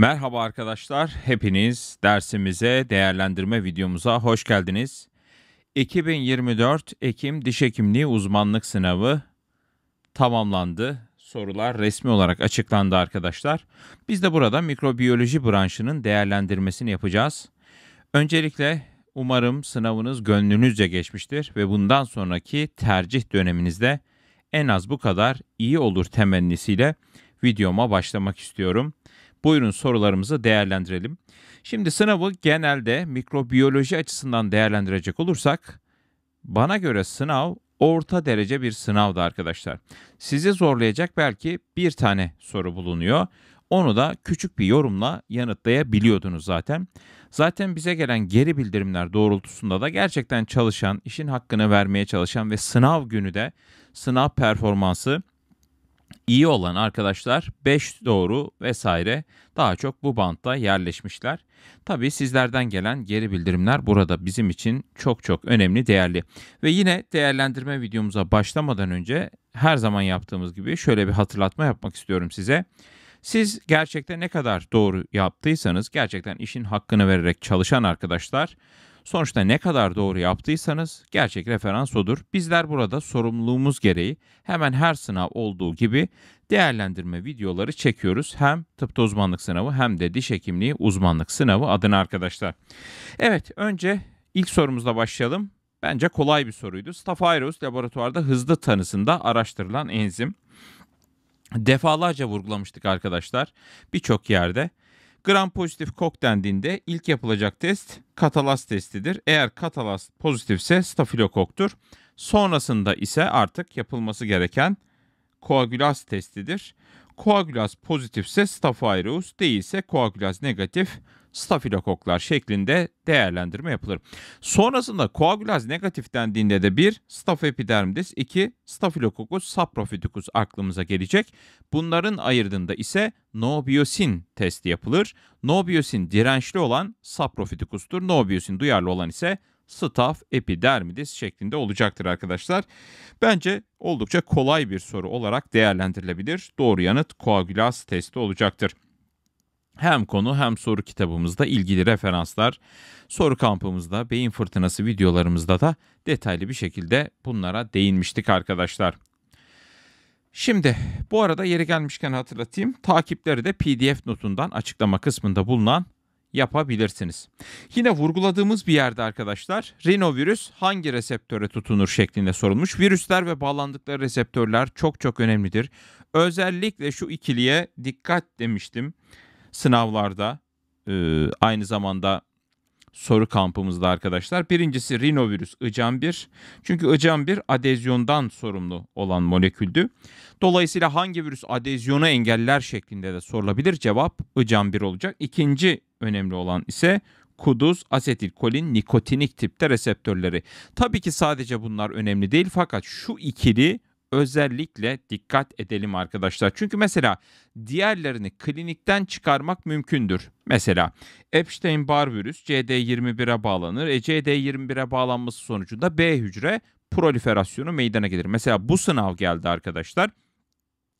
Merhaba arkadaşlar, hepiniz dersimize, değerlendirme videomuza hoş geldiniz. 2024 Ekim Diş Hekimliği Uzmanlık Sınavı tamamlandı. Sorular resmi olarak açıklandı arkadaşlar. Biz de burada mikrobiyoloji branşının değerlendirmesini yapacağız. Öncelikle umarım sınavınız gönlünüzce geçmiştir ve bundan sonraki tercih döneminizde en az bu kadar iyi olur temennisiyle videoma başlamak istiyorum. Buyurun sorularımızı değerlendirelim. Şimdi sınavı genelde mikrobiyoloji açısından değerlendirecek olursak bana göre sınav orta derece bir sınavdı arkadaşlar. Sizi zorlayacak belki bir tane soru bulunuyor. Onu da küçük bir yorumla yanıtlayabiliyordunuz zaten. Zaten bize gelen geri bildirimler doğrultusunda da gerçekten çalışan, işin hakkını vermeye çalışan ve sınav günü de sınav performansı iyi olan arkadaşlar 5 doğru vesaire daha çok bu bantta yerleşmişler. Tabii sizlerden gelen geri bildirimler burada bizim için çok çok önemli, değerli. Ve yine değerlendirme videomuza başlamadan önce her zaman yaptığımız gibi şöyle bir hatırlatma yapmak istiyorum size. Siz gerçekten ne kadar doğru yaptıysanız, gerçekten işin hakkını vererek çalışan arkadaşlar Sonuçta ne kadar doğru yaptıysanız gerçek referans odur. Bizler burada sorumluluğumuz gereği hemen her sınav olduğu gibi değerlendirme videoları çekiyoruz. Hem tıpta uzmanlık sınavı hem de diş hekimliği uzmanlık sınavı adına arkadaşlar. Evet önce ilk sorumuzla başlayalım. Bence kolay bir soruydu. Staphylos laboratuvarda hızlı tanısında araştırılan enzim. Defalarca vurgulamıştık arkadaşlar birçok yerde. Gram pozitif kok dendiğinde ilk yapılacak test katalaz testidir. Eğer katalaz pozitifse stafilokoktur. Sonrasında ise artık yapılması gereken koagülaz testidir. Koagülaz pozitifse staph değilse koagülaz negatif stafilokoklar şeklinde değerlendirme yapılır. Sonrasında koagülaz negatif dendiğinde de bir stafepidermidis, iki stafilokokus saprofitikus aklımıza gelecek. Bunların ayırdığında ise nobiosin testi yapılır. Nobiosin dirençli olan saprofitikustur. Nobiosin duyarlı olan ise staf epidermidis şeklinde olacaktır arkadaşlar. Bence oldukça kolay bir soru olarak değerlendirilebilir. Doğru yanıt koagülaz testi olacaktır. Hem konu hem soru kitabımızda ilgili referanslar soru kampımızda, beyin fırtınası videolarımızda da detaylı bir şekilde bunlara değinmiştik arkadaşlar. Şimdi bu arada yeri gelmişken hatırlatayım. Takipleri de PDF notundan açıklama kısmında bulunan yapabilirsiniz. Yine vurguladığımız bir yerde arkadaşlar rinovirüs hangi reseptöre tutunur şeklinde sorulmuş. Virüsler ve bağlandıkları reseptörler çok çok önemlidir. Özellikle şu ikiliye dikkat demiştim sınavlarda e, aynı zamanda soru kampımızda arkadaşlar. Birincisi rinovirüs ICAM1. Çünkü ICAM1 adezyondan sorumlu olan moleküldü. Dolayısıyla hangi virüs adezyonu engeller şeklinde de sorulabilir. Cevap ICAM1 olacak. İkinci önemli olan ise kuduz, asetilkolin, nikotinik tipte reseptörleri. Tabii ki sadece bunlar önemli değil fakat şu ikili özellikle dikkat edelim arkadaşlar. Çünkü mesela diğerlerini klinikten çıkarmak mümkündür. Mesela Epstein-Barr virüs CD21'e bağlanır. E, CD21'e bağlanması sonucunda B hücre proliferasyonu meydana gelir. Mesela bu sınav geldi arkadaşlar.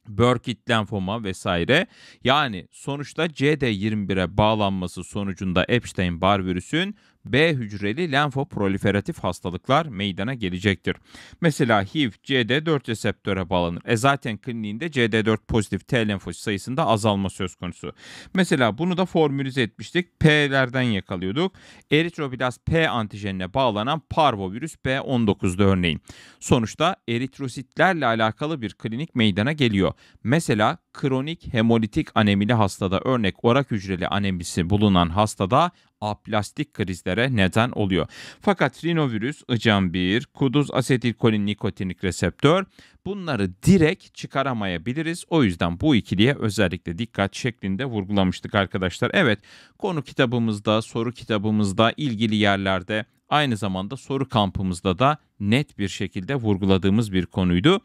Burkitt lenfoma vesaire. Yani sonuçta CD21'e bağlanması sonucunda Epstein-Barr virüsün B hücreli lenfoproliferatif hastalıklar meydana gelecektir. Mesela HIV CD4 reseptöre bağlanır. E zaten kliniğinde CD4 pozitif T lenfosi sayısında azalma söz konusu. Mesela bunu da formülize etmiştik. P'lerden yakalıyorduk. Eritroblast P antijenine bağlanan parvovirüs B19'da örneğin. Sonuçta eritrositlerle alakalı bir klinik meydana geliyor. Mesela kronik hemolitik anemili hastada örnek orak hücreli anemisi bulunan hastada aplastik krizlere neden oluyor. Fakat rinovirüs, ıcan 1, kuduz asetilkolin nikotinik reseptör bunları direkt çıkaramayabiliriz. O yüzden bu ikiliye özellikle dikkat şeklinde vurgulamıştık arkadaşlar. Evet konu kitabımızda, soru kitabımızda, ilgili yerlerde aynı zamanda soru kampımızda da net bir şekilde vurguladığımız bir konuydu.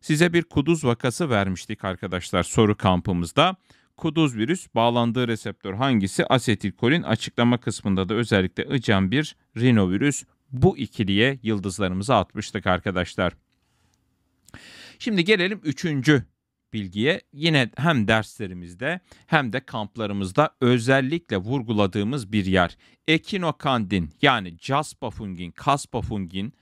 Size bir kuduz vakası vermiştik arkadaşlar soru kampımızda. Kuduz virüs bağlandığı reseptör hangisi? Asetilkolin açıklama kısmında da özellikle ICAM 1 rinovirüs bu ikiliye yıldızlarımızı atmıştık arkadaşlar. Şimdi gelelim üçüncü bilgiye. Yine hem derslerimizde hem de kamplarımızda özellikle vurguladığımız bir yer. Ekinokandin yani caspafungin, kaspafungin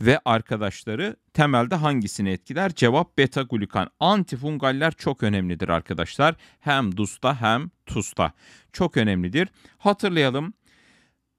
ve arkadaşları temelde hangisini etkiler? Cevap beta glukan. Antifungaller çok önemlidir arkadaşlar. Hem DUS'ta hem TUS'ta. Çok önemlidir. Hatırlayalım.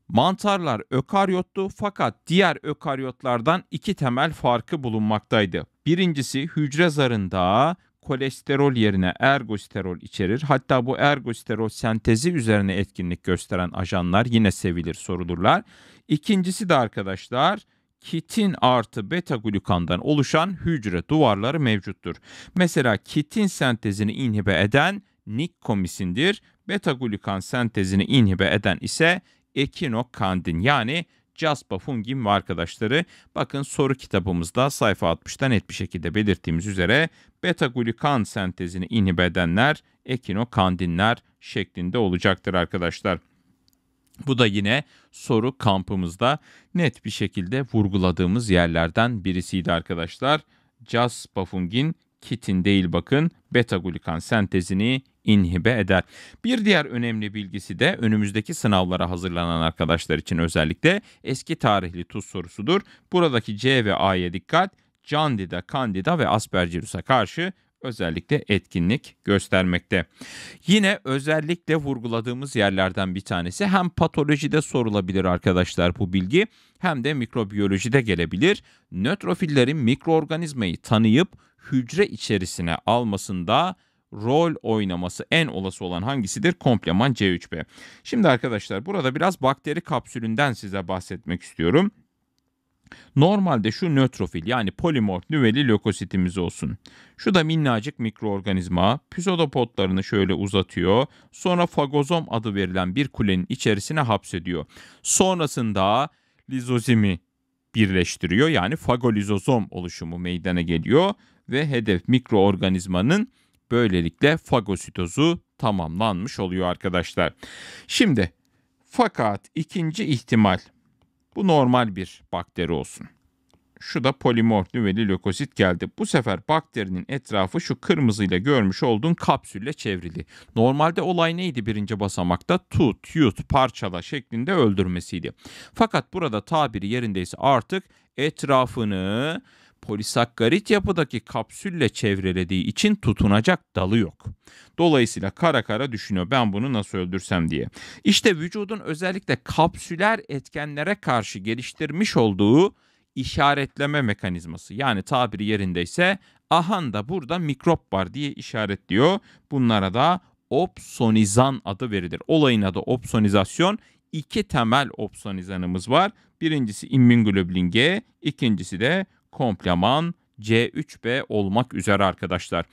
Mantarlar ökaryottu fakat diğer ökaryotlardan iki temel farkı bulunmaktaydı. Birincisi hücre zarında kolesterol yerine ergosterol içerir. Hatta bu ergosterol sentezi üzerine etkinlik gösteren ajanlar yine sevilir sorulurlar. İkincisi de arkadaşlar kitin artı beta glukandan oluşan hücre duvarları mevcuttur. Mesela kitin sentezini inhibe eden nikkomisindir, beta glukan sentezini inhibe eden ise ekinokandin yani Jaspa fungim ve arkadaşları bakın soru kitabımızda sayfa 60'tan net bir şekilde belirttiğimiz üzere beta glukan sentezini inhibe edenler ekinokandinler şeklinde olacaktır arkadaşlar. Bu da yine soru kampımızda net bir şekilde vurguladığımız yerlerden birisiydi arkadaşlar. Caspafungin kitin değil bakın beta-glukan sentezini inhibe eder. Bir diğer önemli bilgisi de önümüzdeki sınavlara hazırlanan arkadaşlar için özellikle eski tarihli tuz sorusudur. Buradaki C ve A'ya dikkat. Candida, Candida ve aspergillus'a karşı özellikle etkinlik göstermekte. Yine özellikle vurguladığımız yerlerden bir tanesi hem patolojide sorulabilir arkadaşlar bu bilgi hem de mikrobiyolojide gelebilir. Nötrofillerin mikroorganizmayı tanıyıp hücre içerisine almasında rol oynaması en olası olan hangisidir? Kompleman C3B. Şimdi arkadaşlar burada biraz bakteri kapsülünden size bahsetmek istiyorum. Normalde şu nötrofil yani polimor nüveli lökositimiz olsun. Şu da minnacık mikroorganizma pseudopodlarını şöyle uzatıyor. Sonra fagozom adı verilen bir kulenin içerisine hapsediyor. Sonrasında lizozimi birleştiriyor. Yani fagolizozom oluşumu meydana geliyor ve hedef mikroorganizmanın böylelikle fagositozu tamamlanmış oluyor arkadaşlar. Şimdi fakat ikinci ihtimal bu normal bir bakteri olsun. Şu da polimorf nüveli lökosit geldi. Bu sefer bakterinin etrafı şu kırmızıyla görmüş olduğun kapsülle çevrili. Normalde olay neydi birinci basamakta? Tut, yut, parçala şeklinde öldürmesiydi. Fakat burada tabiri yerindeyse artık etrafını polisakkarit yapıdaki kapsülle çevrelediği için tutunacak dalı yok. Dolayısıyla kara kara düşünüyor ben bunu nasıl öldürsem diye. İşte vücudun özellikle kapsüler etkenlere karşı geliştirmiş olduğu işaretleme mekanizması yani tabiri yerindeyse ahan da burada mikrop var diye işaretliyor. Bunlara da opsonizan adı verilir. Olayın adı opsonizasyon. İki temel opsonizanımız var. Birincisi immunglobulin G, ikincisi de kompleman C3B olmak üzere arkadaşlar.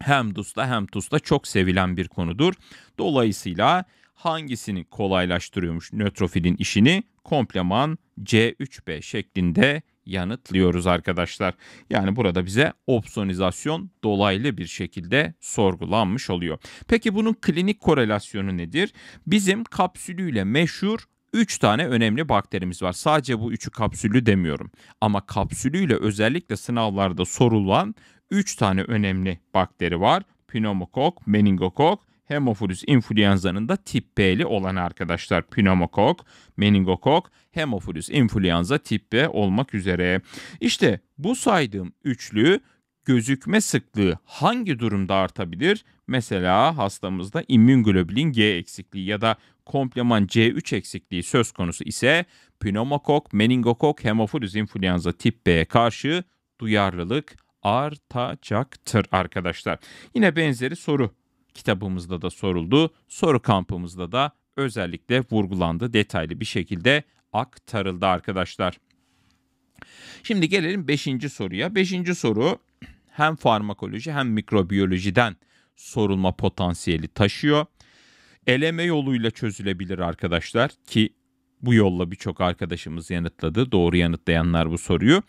Hem DUS'ta hem TUS'ta çok sevilen bir konudur. Dolayısıyla hangisini kolaylaştırıyormuş nötrofilin işini? Kompleman C3B şeklinde yanıtlıyoruz arkadaşlar. Yani burada bize opsonizasyon dolaylı bir şekilde sorgulanmış oluyor. Peki bunun klinik korelasyonu nedir? Bizim kapsülüyle meşhur 3 tane önemli bakterimiz var. Sadece bu üçü kapsüllü demiyorum. Ama kapsülüyle özellikle sınavlarda sorulan 3 tane önemli bakteri var. Pneumokok, meningokok, Haemophilus influenza'nın da tip B'li olan arkadaşlar pneumokok, meningokok, Haemophilus influenza tip B olmak üzere. İşte bu saydığım üçlü gözükme sıklığı hangi durumda artabilir? Mesela hastamızda immünoglobulin G eksikliği ya da kompleman C3 eksikliği söz konusu ise pneumokok, meningokok, hemofilus influenza tip B'ye karşı duyarlılık artacaktır arkadaşlar. Yine benzeri soru kitabımızda da soruldu. Soru kampımızda da özellikle vurgulandı detaylı bir şekilde aktarıldı arkadaşlar. Şimdi gelelim 5. soruya. 5. soru hem farmakoloji hem mikrobiyolojiden sorulma potansiyeli taşıyor eleme yoluyla çözülebilir arkadaşlar ki bu yolla birçok arkadaşımız yanıtladı. Doğru yanıtlayanlar bu soruyu.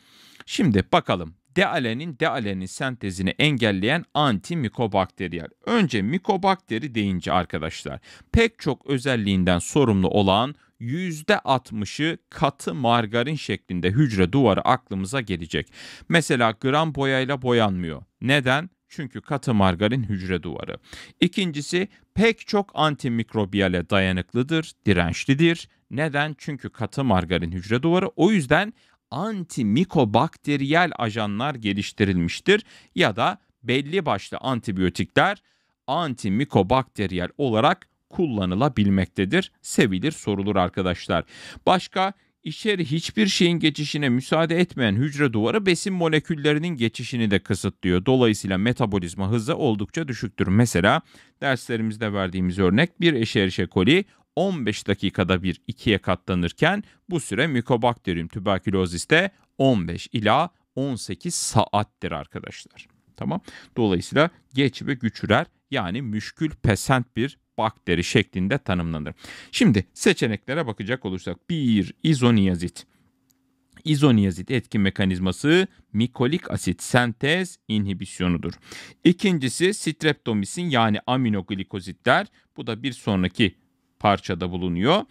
Şimdi bakalım dealenin dealenin sentezini engelleyen antimikobakteriyel. Önce mikobakteri deyince arkadaşlar pek çok özelliğinden sorumlu olan %60'ı katı margarin şeklinde hücre duvarı aklımıza gelecek. Mesela gram boyayla boyanmıyor. Neden? Çünkü katı margarin hücre duvarı. İkincisi pek çok antimikrobiyale dayanıklıdır, dirençlidir. Neden? Çünkü katı margarin hücre duvarı. O yüzden antimikobakteriyel ajanlar geliştirilmiştir ya da belli başlı antibiyotikler antimikobakteriyel olarak kullanılabilmektedir. Sevilir sorulur arkadaşlar. Başka İçeri hiçbir şeyin geçişine müsaade etmeyen hücre duvarı besin moleküllerinin geçişini de kısıtlıyor. Dolayısıyla metabolizma hızı oldukça düşüktür. Mesela derslerimizde verdiğimiz örnek bir eşerişe koli 15 dakikada bir ikiye katlanırken bu süre Mycobacterium tuberculosis'te 15 ila 18 saattir arkadaşlar. Tamam. Dolayısıyla geç ve güçürer yani müşkül pesent bir bakteri şeklinde tanımlanır. Şimdi seçeneklere bakacak olursak 1. İzoniyazit. İzoniyazit etki mekanizması mikolik asit sentez inhibisyonudur. İkincisi streptomisin yani aminoglikozitler. Bu da bir sonraki parçada bulunuyor.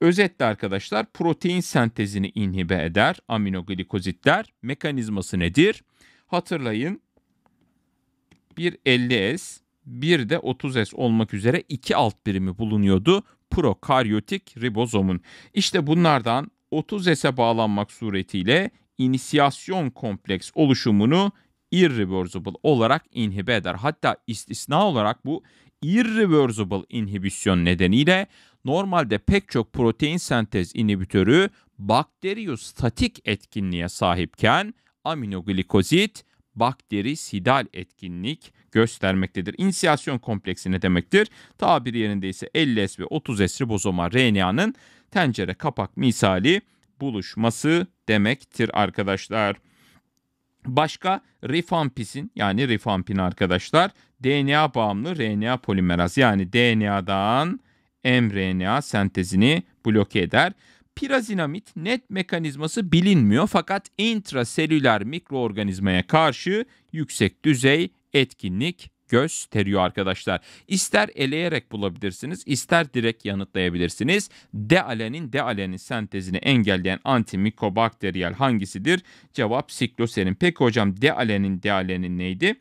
Özetle arkadaşlar protein sentezini inhibe eder aminoglikozitler. Mekanizması nedir? Hatırlayın 1.50S bir de 30S olmak üzere iki alt birimi bulunuyordu prokaryotik ribozomun. İşte bunlardan 30S'e bağlanmak suretiyle inisiyasyon kompleks oluşumunu irreversible olarak inhibe eder. Hatta istisna olarak bu irreversible inhibisyon nedeniyle normalde pek çok protein sentez inhibitörü bakteriyostatik etkinliğe sahipken aminoglikozit bakteri sidal etkinlik göstermektedir. İnisiyasyon kompleksi ne demektir? Tabiri yerinde ise 50S ve 30 s bozoma RNA'nın tencere kapak misali buluşması demektir arkadaşlar. Başka rifampisin yani rifampin arkadaşlar DNA bağımlı RNA polimeraz yani DNA'dan mRNA sentezini bloke eder pirazinamit net mekanizması bilinmiyor fakat intraselüler mikroorganizmaya karşı yüksek düzey etkinlik gösteriyor arkadaşlar. İster eleyerek bulabilirsiniz, ister direkt yanıtlayabilirsiniz. Dealenin dealenin sentezini engelleyen antimikobakteriyel hangisidir? Cevap sikloserin. Peki hocam dealenin dealenin neydi?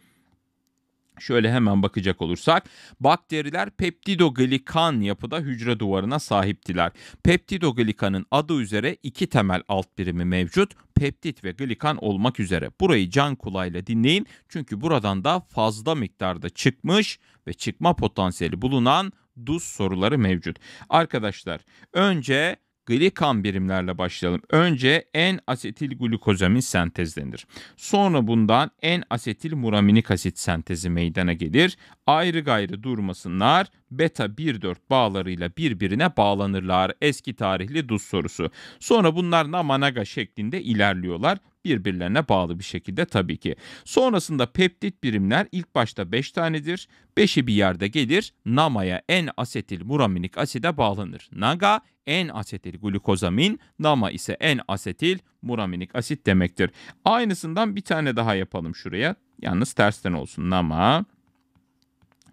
Şöyle hemen bakacak olursak bakteriler peptidoglikan yapıda hücre duvarına sahiptiler. Peptidoglikanın adı üzere iki temel alt birimi mevcut. Peptit ve glikan olmak üzere. Burayı can kulağıyla dinleyin çünkü buradan da fazla miktarda çıkmış ve çıkma potansiyeli bulunan DUS soruları mevcut. Arkadaşlar önce glikan birimlerle başlayalım. Önce en asetil glukozamin sentezlenir. Sonra bundan en asetil muraminik asit sentezi meydana gelir. Ayrı gayrı durmasınlar beta 1-4 bağlarıyla birbirine bağlanırlar. Eski tarihli DUS sorusu. Sonra bunlar Namanaga şeklinde ilerliyorlar birbirlerine bağlı bir şekilde tabii ki. Sonrasında peptit birimler ilk başta 5 tanedir. 5'i bir yerde gelir NAMA'ya en asetil muraminik aside bağlanır. NAGA en asetil glukozamin, NAMA ise en asetil muraminik asit demektir. Aynısından bir tane daha yapalım şuraya. Yalnız tersten olsun. NAMA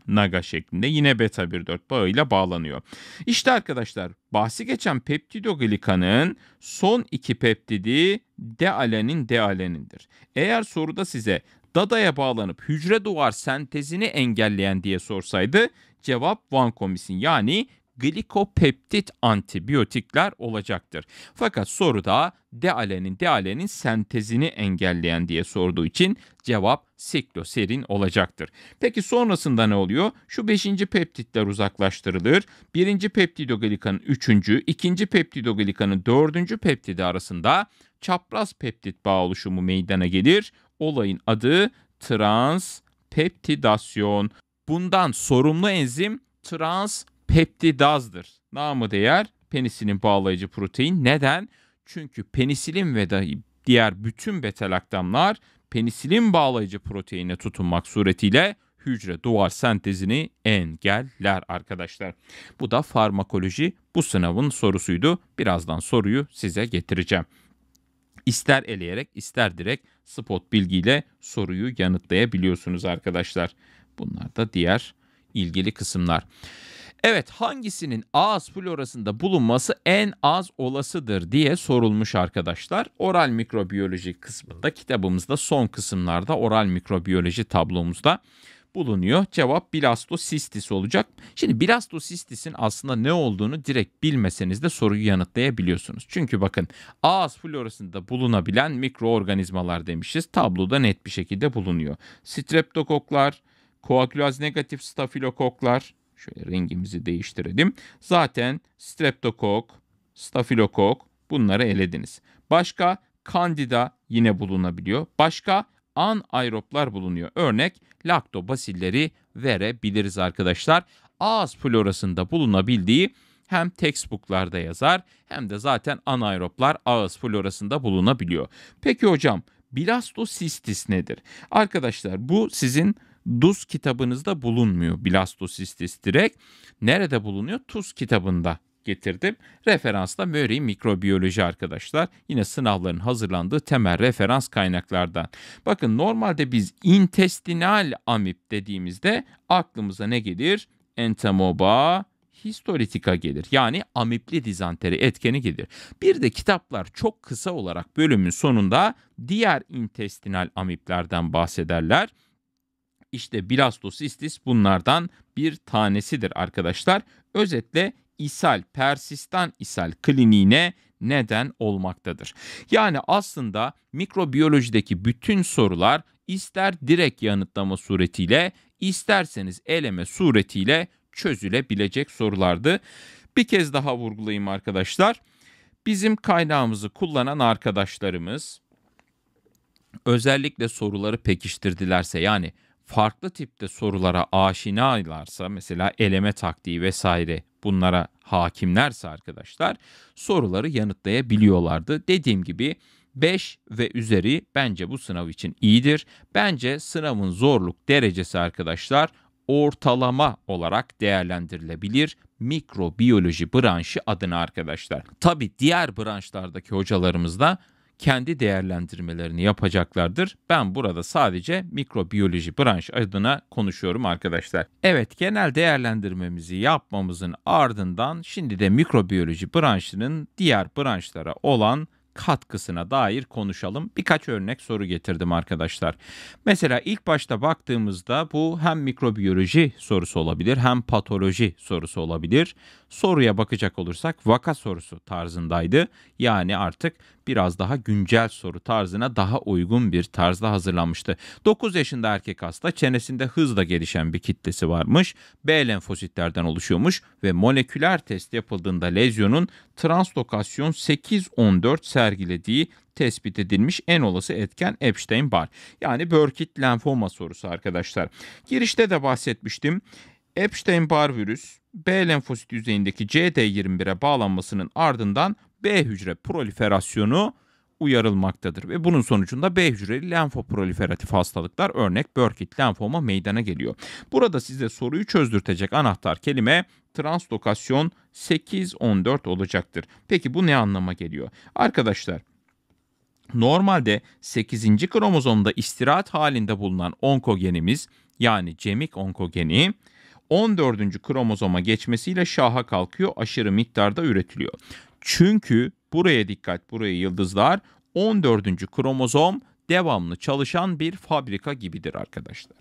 Naga şeklinde yine beta-1,4 bağıyla bağlanıyor. İşte arkadaşlar bahsi geçen peptidoglikanın son iki peptidi dealenin dealenindir. Eğer soruda size dadaya bağlanıp hücre duvar sentezini engelleyen diye sorsaydı cevap vancomisin yani glikopeptit antibiyotikler olacaktır. Fakat soruda dealenin dealenin sentezini engelleyen diye sorduğu için cevap sikloserin olacaktır. Peki sonrasında ne oluyor? Şu 5. peptitler uzaklaştırılır. 1. peptidogelikanın 3. 2. peptidogelikanın 4. peptidi arasında çapraz peptit bağ oluşumu meydana gelir. Olayın adı transpeptidasyon. Bundan sorumlu enzim transpeptidazdır. Namı değer penisinin bağlayıcı protein. Neden? Çünkü penisilin ve dahi diğer bütün beta laktamlar penisilin bağlayıcı proteine tutunmak suretiyle hücre duvar sentezini engeller arkadaşlar. Bu da farmakoloji bu sınavın sorusuydu. Birazdan soruyu size getireceğim. İster eleyerek ister direkt spot bilgiyle soruyu yanıtlayabiliyorsunuz arkadaşlar. Bunlar da diğer ilgili kısımlar. Evet hangisinin ağız florasında bulunması en az olasıdır diye sorulmuş arkadaşlar. Oral mikrobiyoloji kısmında kitabımızda son kısımlarda oral mikrobiyoloji tablomuzda bulunuyor. Cevap blastosistis olacak. Şimdi blastosistis'in aslında ne olduğunu direkt bilmeseniz de soruyu yanıtlayabiliyorsunuz. Çünkü bakın ağız florasında bulunabilen mikroorganizmalar demişiz. Tabloda net bir şekilde bulunuyor. Streptokoklar, koagülaz negatif stafilokoklar, Şöyle rengimizi değiştirelim. Zaten streptokok, stafilokok bunları elediniz. Başka kandida yine bulunabiliyor. Başka anaeroblar bulunuyor. Örnek laktobasilleri verebiliriz arkadaşlar. Ağız florasında bulunabildiği hem textbooklarda yazar hem de zaten anaeroblar ağız florasında bulunabiliyor. Peki hocam blastosistis nedir? Arkadaşlar bu sizin Duz kitabınızda bulunmuyor blastosistis direkt. Nerede bulunuyor? Tuz kitabında getirdim. Referans da Murray mikrobiyoloji arkadaşlar. Yine sınavların hazırlandığı temel referans kaynaklardan. Bakın normalde biz intestinal amip dediğimizde aklımıza ne gelir? Entemoba, histolitika gelir. Yani amipli dizanteri etkeni gelir. Bir de kitaplar çok kısa olarak bölümün sonunda diğer intestinal amiplerden bahsederler. İşte blastosistis bunlardan bir tanesidir arkadaşlar. Özetle ishal, persistan ishal kliniğine neden olmaktadır. Yani aslında mikrobiyolojideki bütün sorular ister direkt yanıtlama suretiyle isterseniz eleme suretiyle çözülebilecek sorulardı. Bir kez daha vurgulayayım arkadaşlar. Bizim kaynağımızı kullanan arkadaşlarımız özellikle soruları pekiştirdilerse yani farklı tipte sorulara aşinaylarsa mesela eleme taktiği vesaire bunlara hakimlerse arkadaşlar soruları yanıtlayabiliyorlardı. Dediğim gibi 5 ve üzeri bence bu sınav için iyidir. Bence sınavın zorluk derecesi arkadaşlar ortalama olarak değerlendirilebilir mikrobiyoloji branşı adına arkadaşlar. Tabi diğer branşlardaki hocalarımız da kendi değerlendirmelerini yapacaklardır. Ben burada sadece mikrobiyoloji branş adına konuşuyorum arkadaşlar. Evet genel değerlendirmemizi yapmamızın ardından şimdi de mikrobiyoloji branşının diğer branşlara olan katkısına dair konuşalım. Birkaç örnek soru getirdim arkadaşlar. Mesela ilk başta baktığımızda bu hem mikrobiyoloji sorusu olabilir hem patoloji sorusu olabilir. Soruya bakacak olursak vaka sorusu tarzındaydı. Yani artık biraz daha güncel soru tarzına daha uygun bir tarzda hazırlanmıştı. 9 yaşında erkek hasta çenesinde hızla gelişen bir kitlesi varmış. B lenfositlerden oluşuyormuş ve moleküler test yapıldığında lezyonun translokasyon 8-14 sergilediği tespit edilmiş en olası etken Epstein-Barr. Yani Burkitt lenfoma sorusu arkadaşlar. Girişte de bahsetmiştim. Epstein-Barr virüs B lenfosit yüzeyindeki CD21'e bağlanmasının ardından B hücre proliferasyonu uyarılmaktadır ve bunun sonucunda B hücreli lenfoproliferatif hastalıklar örnek Burkitt lenfoma meydana geliyor. Burada size soruyu çözdürtecek anahtar kelime translokasyon 8-14 olacaktır. Peki bu ne anlama geliyor? Arkadaşlar normalde 8. kromozomda istirahat halinde bulunan onkogenimiz yani cemik onkogeni 14. kromozoma geçmesiyle şaha kalkıyor, aşırı miktarda üretiliyor. Çünkü buraya dikkat, buraya yıldızlar 14. kromozom devamlı çalışan bir fabrika gibidir arkadaşlar.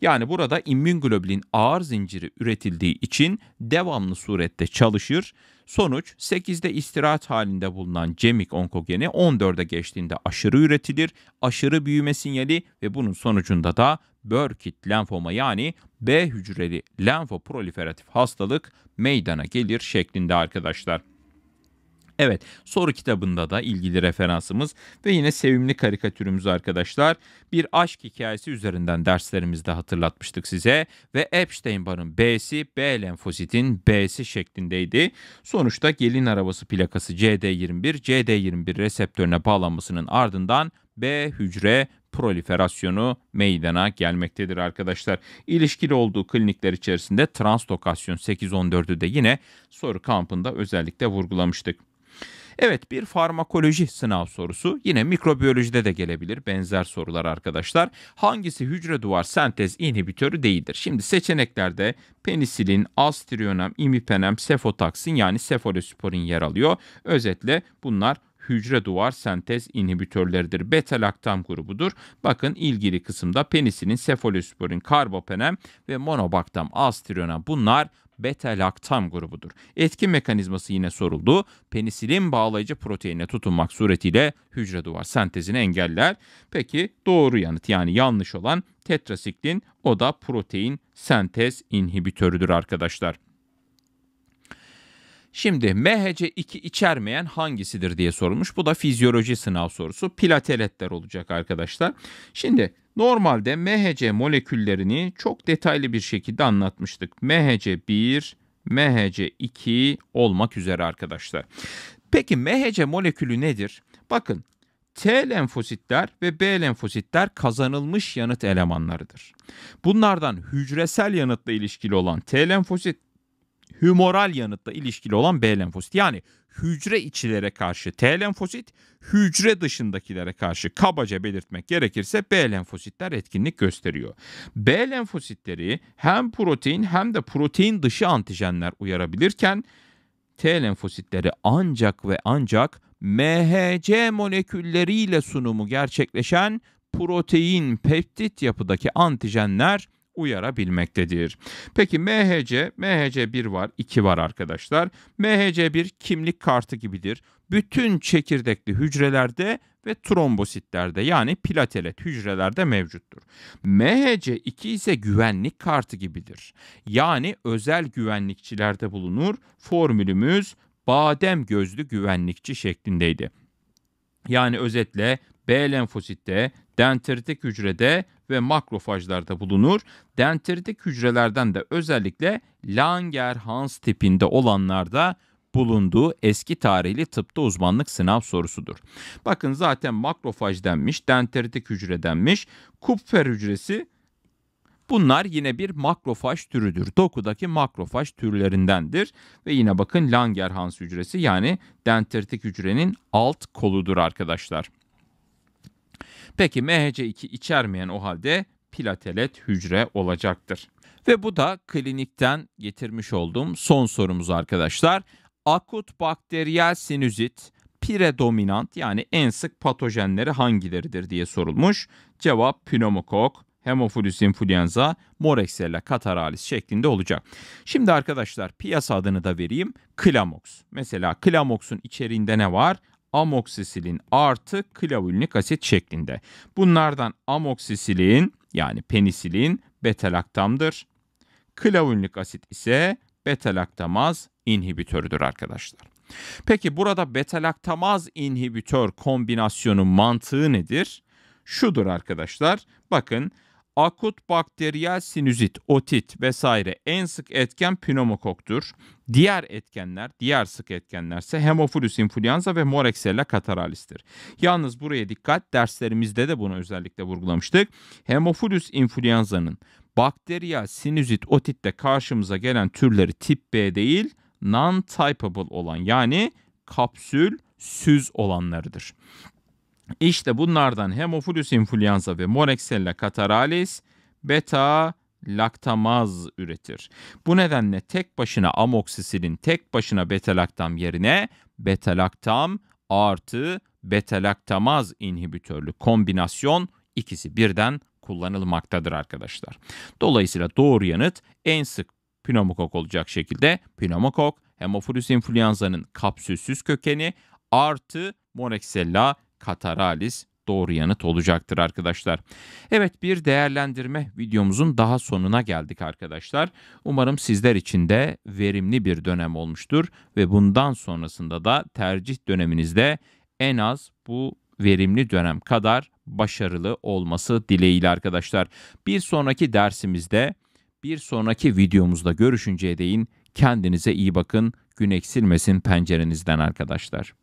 Yani burada immün globulin ağır zinciri üretildiği için devamlı surette çalışır. Sonuç 8'de istirahat halinde bulunan cemik onkogeni 14'e geçtiğinde aşırı üretilir, aşırı büyüme sinyali ve bunun sonucunda da Burkitt lenfoma yani B hücreli lenfoproliferatif hastalık meydana gelir şeklinde arkadaşlar. Evet soru kitabında da ilgili referansımız ve yine sevimli karikatürümüz arkadaşlar bir aşk hikayesi üzerinden derslerimizde hatırlatmıştık size ve Epstein barın B'si B lenfositin B'si şeklindeydi. Sonuçta gelin arabası plakası CD21 CD21 reseptörüne bağlanmasının ardından B hücre proliferasyonu meydana gelmektedir arkadaşlar. İlişkili olduğu klinikler içerisinde translokasyon 814'ü de yine soru kampında özellikle vurgulamıştık. Evet bir farmakoloji sınav sorusu. Yine mikrobiyolojide de gelebilir benzer sorular arkadaşlar. Hangisi hücre duvar sentez inhibitörü değildir? Şimdi seçeneklerde penisilin, astrionam, imipenem, sefotaksin yani sefalosporin yer alıyor. Özetle bunlar hücre duvar sentez inhibitörleridir. Beta-laktam grubudur. Bakın ilgili kısımda penisilin, sefalosporin, karbopenem ve monobaktam, astrionam bunlar beta-laktam grubudur. Etkin mekanizması yine soruldu. Penisilin bağlayıcı proteine tutunmak suretiyle hücre duvar sentezini engeller. Peki doğru yanıt yani yanlış olan tetrasiklin o da protein sentez inhibitörüdür arkadaşlar. Şimdi MHC2 e içermeyen hangisidir diye sorulmuş. Bu da fizyoloji sınav sorusu. Plateletler olacak arkadaşlar. Şimdi normalde MHC e moleküllerini çok detaylı bir şekilde anlatmıştık. MHC1, e MHC2 olmak üzere arkadaşlar. Peki MHC molekülü nedir? Bakın T lenfositler ve B lenfositler kazanılmış yanıt elemanlarıdır. Bunlardan hücresel yanıtla ilişkili olan T lenfosit Hümoral yanıtla ilişkili olan B lenfosit. Yani hücre içilere karşı T lenfosit, hücre dışındakilere karşı kabaca belirtmek gerekirse B lenfositler etkinlik gösteriyor. B lenfositleri hem protein hem de protein dışı antijenler uyarabilirken T lenfositleri ancak ve ancak MHC molekülleriyle sunumu gerçekleşen protein peptit yapıdaki antijenler uyarabilmektedir. Peki MHC, MHC1 var, 2 var arkadaşlar. MHC1 kimlik kartı gibidir. Bütün çekirdekli hücrelerde ve trombositlerde yani platelet hücrelerde mevcuttur. MHC2 ise güvenlik kartı gibidir. Yani özel güvenlikçilerde bulunur. Formülümüz badem gözlü güvenlikçi şeklindeydi. Yani özetle B lenfositte dendritik hücrede ve makrofajlarda bulunur. Dendritik hücrelerden de özellikle Langerhans tipinde olanlarda bulunduğu eski tarihli tıpta uzmanlık sınav sorusudur. Bakın zaten makrofaj denmiş, dendritik hücre denmiş. Kupfer hücresi Bunlar yine bir makrofaj türüdür. Dokudaki makrofaj türlerindendir ve yine bakın Langerhans hücresi yani dendritik hücrenin alt koludur arkadaşlar. Peki MHC2 içermeyen o halde platelet hücre olacaktır. Ve bu da klinikten getirmiş olduğum son sorumuz arkadaşlar. Akut bakteriyel sinüzit predominant yani en sık patojenleri hangileridir diye sorulmuş. Cevap pneumokok, Haemophilus influenza, Morexella cataralis şeklinde olacak. Şimdi arkadaşlar piyasa adını da vereyim. Klamox. Mesela Klamox'un içeriğinde ne var? amoksisilin artı klavulnik asit şeklinde. Bunlardan amoksisilin yani penisilin betalaktamdır. laktamdır asit ise betalaktamaz laktamaz inhibitörüdür arkadaşlar. Peki burada betalaktamaz laktamaz inhibitör kombinasyonu mantığı nedir? Şudur arkadaşlar. Bakın akut bakteriyel sinüzit, otit vesaire en sık etken pneumokoktur. Diğer etkenler, diğer sık etkenlerse hemofilus influenza ve Moraxella kataralistir. Yalnız buraya dikkat, derslerimizde de bunu özellikle vurgulamıştık. Hemofilus influenza'nın bakteriyel sinüzit otitte karşımıza gelen türleri tip B değil, non-typable olan yani kapsül süz olanlarıdır. İşte bunlardan hemofilus influenza ve Moraxella cataralis beta laktamaz üretir. Bu nedenle tek başına amoksisilin tek başına beta laktam yerine beta laktam artı beta laktamaz inhibitörlü kombinasyon ikisi birden kullanılmaktadır arkadaşlar. Dolayısıyla doğru yanıt en sık pneumokok olacak şekilde pneumokok hemofilus influenza'nın kapsülsüz kökeni artı Moraxella kataralis doğru yanıt olacaktır arkadaşlar. Evet bir değerlendirme videomuzun daha sonuna geldik arkadaşlar. Umarım sizler için de verimli bir dönem olmuştur ve bundan sonrasında da tercih döneminizde en az bu verimli dönem kadar başarılı olması dileğiyle arkadaşlar. Bir sonraki dersimizde, bir sonraki videomuzda görüşünceye değin kendinize iyi bakın. Gün eksilmesin pencerenizden arkadaşlar.